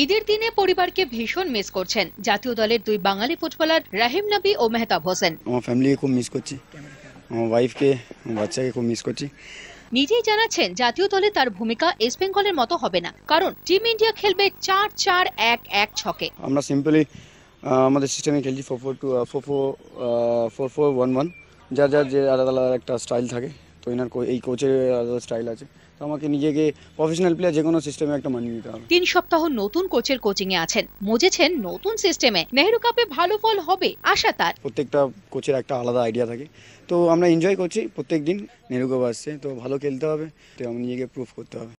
ঈদের দিনে পরিবারকে ভীষণ মিস করছেন জাতীয় দলের দুই বাঙালি ফুটবলার রাহিম নবী ও মেহতাব হোসেন আমার ফ্যামিলিকে খুব মিস করছি আমার ওয়াইফকে বাচ্চাকে খুব মিস করছি নিজেই জানাচ্ছেন জাতীয় দলে তার ভূমিকা ইস্ট বেঙ্গলের মতো হবে না কারণ টিম ইন্ডিয়া খেলবে চার চার এক এক ছকে আমরা সিম্পলি আমাদের সিস্টেমে খেলছি four four two four four four four one one যার যার যে আলাদা আলাদা একটা স্টাইল থাকে তো এনার এই কোচের স্টাইল আছে তো আমাকে নিজেকে প্রফেশনাল প্লেয়ার যে কোনো সিস্টেমে একটা মানিয়ে নিতে হবে তিন সপ্তাহ নতুন কোচের কোচিং এ আছেন মজেছেন নতুন সিস্টেমে নেহেরু কাপে ভালো ফল হবে আশা তার প্রত্যেকটা কোচের একটা আলাদা আইডিয়া থাকে তো আমরা এনজয় করছি প্রত্যেক দিন নেহেরু কাপ আসছে তো ভালো খেলতে হবে তো আমি নিজেকে প্রুফ করতে হবে